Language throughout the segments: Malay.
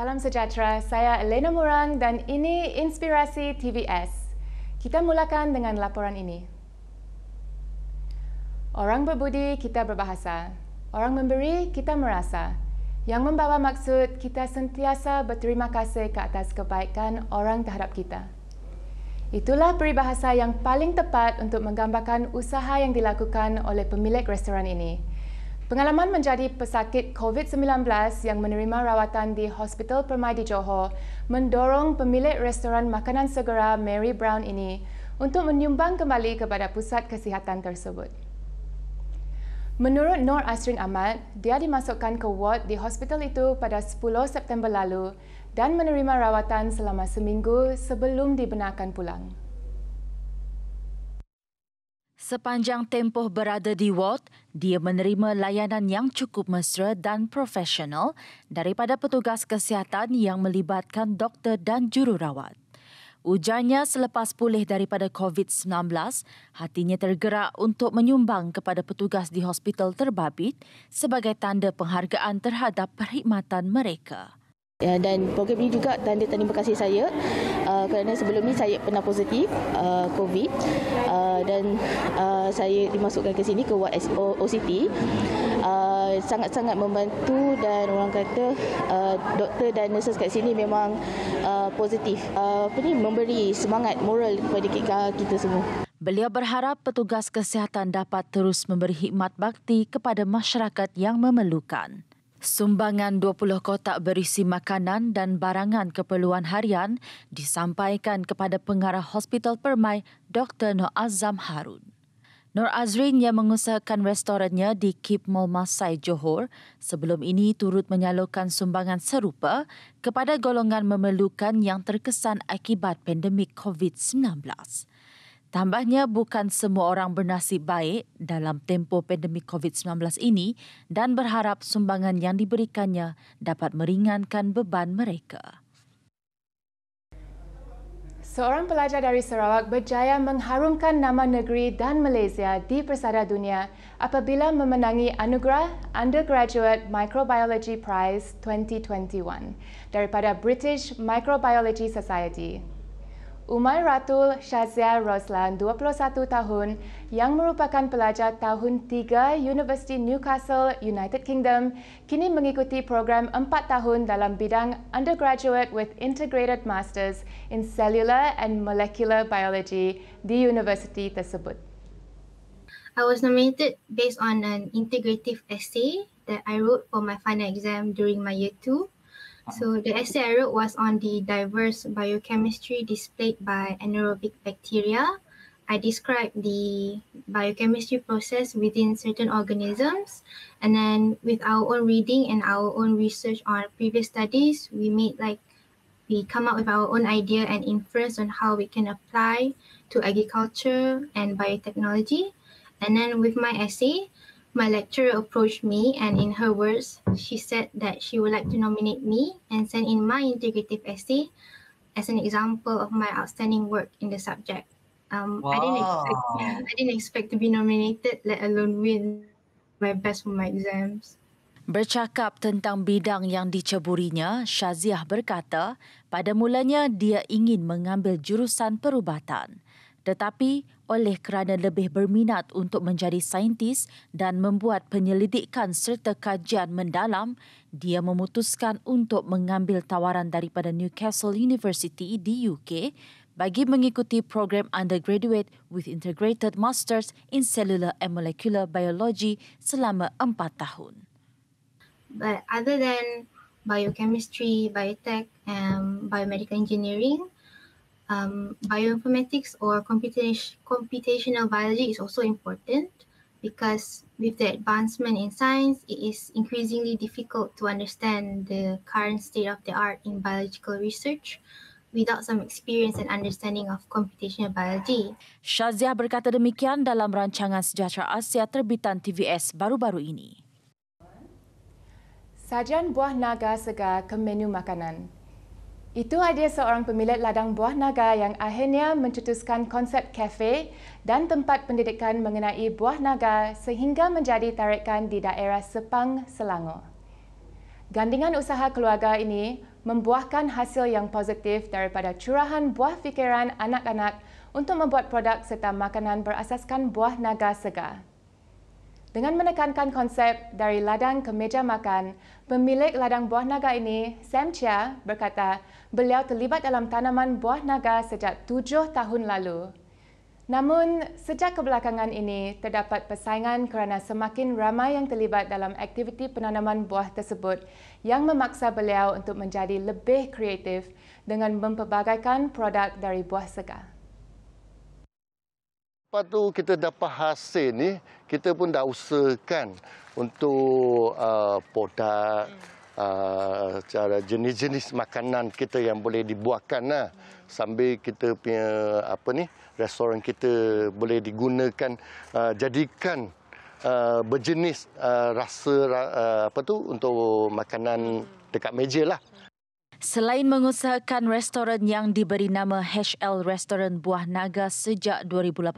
Salam sejahtera, saya Elena Murang dan ini Inspirasi TVS. Kita mulakan dengan laporan ini. Orang berbudi, kita berbahasa. Orang memberi, kita merasa. Yang membawa maksud, kita sentiasa berterima kasih ke atas kebaikan orang terhadap kita. Itulah peribahasa yang paling tepat untuk menggambarkan usaha yang dilakukan oleh pemilik restoran ini. Pengalaman menjadi pesakit COVID-19 yang menerima rawatan di Hospital Permadi Johor mendorong pemilik restoran makanan segera Mary Brown ini untuk menyumbang kembali kepada pusat kesihatan tersebut. Menurut Nur Asrin Ahmad, dia dimasukkan ke ward di hospital itu pada 10 September lalu dan menerima rawatan selama seminggu sebelum dibenarkan pulang. Sepanjang tempoh berada di ward, dia menerima layanan yang cukup mesra dan profesional daripada petugas kesihatan yang melibatkan doktor dan jururawat. Ujarnya selepas pulih daripada COVID-19, hatinya tergerak untuk menyumbang kepada petugas di hospital terbabit sebagai tanda penghargaan terhadap perkhidmatan mereka. Ya dan program ini juga tanda terima kasih saya uh, kerana sebelum ini saya pernah positif uh, COVID uh, dan uh, saya dimasukkan ke sini ke WSO OCT uh, sangat-sangat membantu dan orang kata uh, doktor dan nurses kat sini memang uh, positif uh, apa ni memberi semangat moral kepada kita, uh, kita semua Beliau berharap petugas kesihatan dapat terus memberi khidmat bakti kepada masyarakat yang memerlukan. Sumbangan 20 kotak berisi makanan dan barangan keperluan harian disampaikan kepada pengarah Hospital Permai Dr. Noh Azam Harun. Nur Azrin yang mengusahakan restorannya di Kip Mall Masai Johor sebelum ini turut menyalurkan sumbangan serupa kepada golongan memerlukan yang terkesan akibat pandemik COVID-19. Tambahnya bukan semua orang bernasib baik dalam tempoh pandemik COVID-19 ini dan berharap sumbangan yang diberikannya dapat meringankan beban mereka. Seorang pelajar dari Sarawak berjaya mengharumkan nama negeri dan Malaysia di persada dunia apabila memenangi anugerah Undergraduate Microbiology Prize 2021 daripada British Microbiology Society. Umar Ratul Shazia Roslan, 21 tahun, yang merupakan pelajar tahun 3 University Newcastle, United Kingdom, kini mengikuti program 4 tahun dalam bidang Undergraduate with Integrated Masters in Cellular and Molecular Biology di universiti tersebut. I was nominated based on an integrative essay that I wrote for my final exam during my year 2. So the essay I wrote was on the diverse biochemistry displayed by anaerobic bacteria. I described the biochemistry process within certain organisms. And then with our own reading and our own research on previous studies, we made like, we come up with our own idea and inference on how we can apply to agriculture and biotechnology. And then with my essay, my lecturer approached me and in her words she said that she would like to nominate me and send in my integrative essay as an example of my outstanding work in the subject um, wow. I, didn't expect, I didn't expect to be nominated let alone win my best for my exams Bercakap tentang bidang yang diceburinya, Shaziah berkata, pada mulanya dia ingin mengambil jurusan perubatan tetapi oleh kerana lebih berminat untuk menjadi saintis dan membuat penyelidikan serta kajian mendalam, dia memutuskan untuk mengambil tawaran daripada Newcastle University di UK bagi mengikuti program undergraduate with integrated masters in cellular and molecular biology selama empat tahun. But other than biochemistry, biotech and biomedical engineering, um, bioinformatics or computation, computational biology is also important because with the advancement in science, it is increasingly difficult to understand the current state of the art in biological research without some experience and understanding of computational biology. Shazia berkata demikian dalam rancangan Sejahtera Asia terbitan TVS baru-baru ini. Sajian buah naga segar ke menu makanan. Itu idea seorang pemilik ladang buah naga yang akhirnya mencetuskan konsep kafe dan tempat pendidikan mengenai buah naga sehingga menjadi tarikan di daerah Sepang, Selangor. Gandingan usaha keluarga ini membuahkan hasil yang positif daripada curahan buah fikiran anak-anak untuk membuat produk serta makanan berasaskan buah naga segar. Dengan menekankan konsep dari ladang ke meja makan, pemilik ladang buah naga ini, Sam Chia, berkata beliau terlibat dalam tanaman buah naga sejak tujuh tahun lalu. Namun, sejak kebelakangan ini, terdapat persaingan kerana semakin ramai yang terlibat dalam aktiviti penanaman buah tersebut yang memaksa beliau untuk menjadi lebih kreatif dengan memperbagaikan produk dari buah segar. Lepas tu kita dapat hasil ni, kita pun dah usahakan untuk uh, produk, hmm. uh, cara jenis-jenis makanan kita yang boleh dibuatkan lah. Sambil kita punya, apa ni, restoran kita boleh digunakan, uh, jadikan uh, berjenis uh, rasa, uh, apa tu, untuk makanan dekat meja lah. Selain mengusahakan restoran yang diberi nama HL Restoran Buah Naga sejak 2018,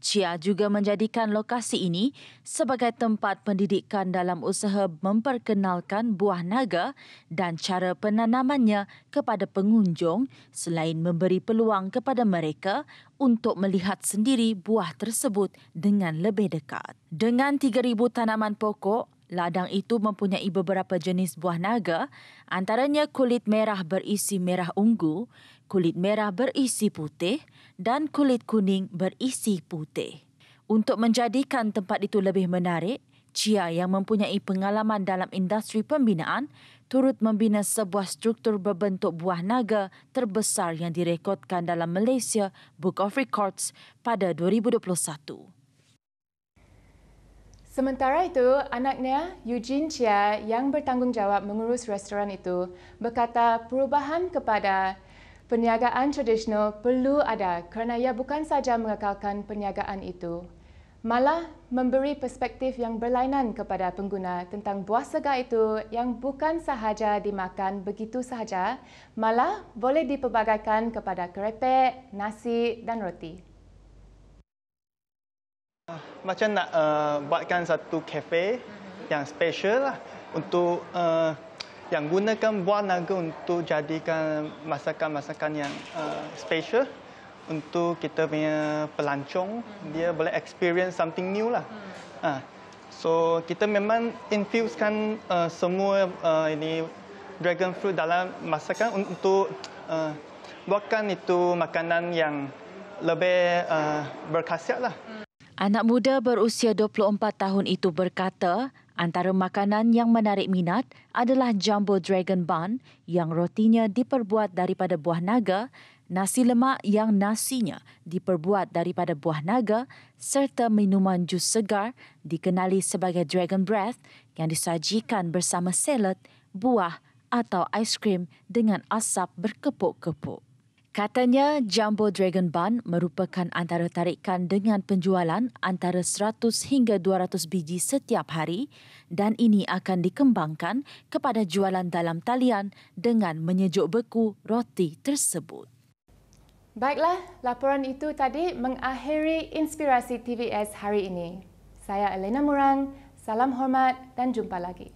Chia juga menjadikan lokasi ini sebagai tempat pendidikan dalam usaha memperkenalkan buah naga dan cara penanamannya kepada pengunjung selain memberi peluang kepada mereka untuk melihat sendiri buah tersebut dengan lebih dekat. Dengan 3,000 tanaman pokok, Ladang itu mempunyai beberapa jenis buah naga, antaranya kulit merah berisi merah ungu, kulit merah berisi putih dan kulit kuning berisi putih. Untuk menjadikan tempat itu lebih menarik, Chia yang mempunyai pengalaman dalam industri pembinaan turut membina sebuah struktur berbentuk buah naga terbesar yang direkodkan dalam Malaysia Book of Records pada 2021. Sementara itu, anaknya Eugene Chia yang bertanggungjawab mengurus restoran itu berkata perubahan kepada perniagaan tradisional perlu ada kerana ia bukan saja mengekalkan perniagaan itu, malah memberi perspektif yang berlainan kepada pengguna tentang buah segar itu yang bukan sahaja dimakan begitu sahaja, malah boleh diperbagaikan kepada kerepek, nasi dan roti. Macam nak uh, buatkan satu kafe mm-hmm. yang special lah untuk uh, yang gunakan buah naga untuk jadikan masakan-masakan yang uh, special untuk kita punya pelancong mm-hmm. dia boleh experience something new lah. Uh, so kita memang infusekan uh, semua uh, ini dragon fruit dalam masakan untuk uh, buatkan itu makanan yang lebih uh, berkhasiat lah. Anak muda berusia 24 tahun itu berkata, antara makanan yang menarik minat adalah jumbo dragon bun yang rotinya diperbuat daripada buah naga, nasi lemak yang nasinya diperbuat daripada buah naga serta minuman jus segar dikenali sebagai dragon breath yang disajikan bersama salad, buah atau aiskrim dengan asap berkepuk-kepuk. Katanya Jumbo Dragon Bun merupakan antara tarikan dengan penjualan antara 100 hingga 200 biji setiap hari dan ini akan dikembangkan kepada jualan dalam talian dengan menyejuk beku roti tersebut. Baiklah, laporan itu tadi mengakhiri inspirasi TVS hari ini. Saya Elena Murang, salam hormat dan jumpa lagi.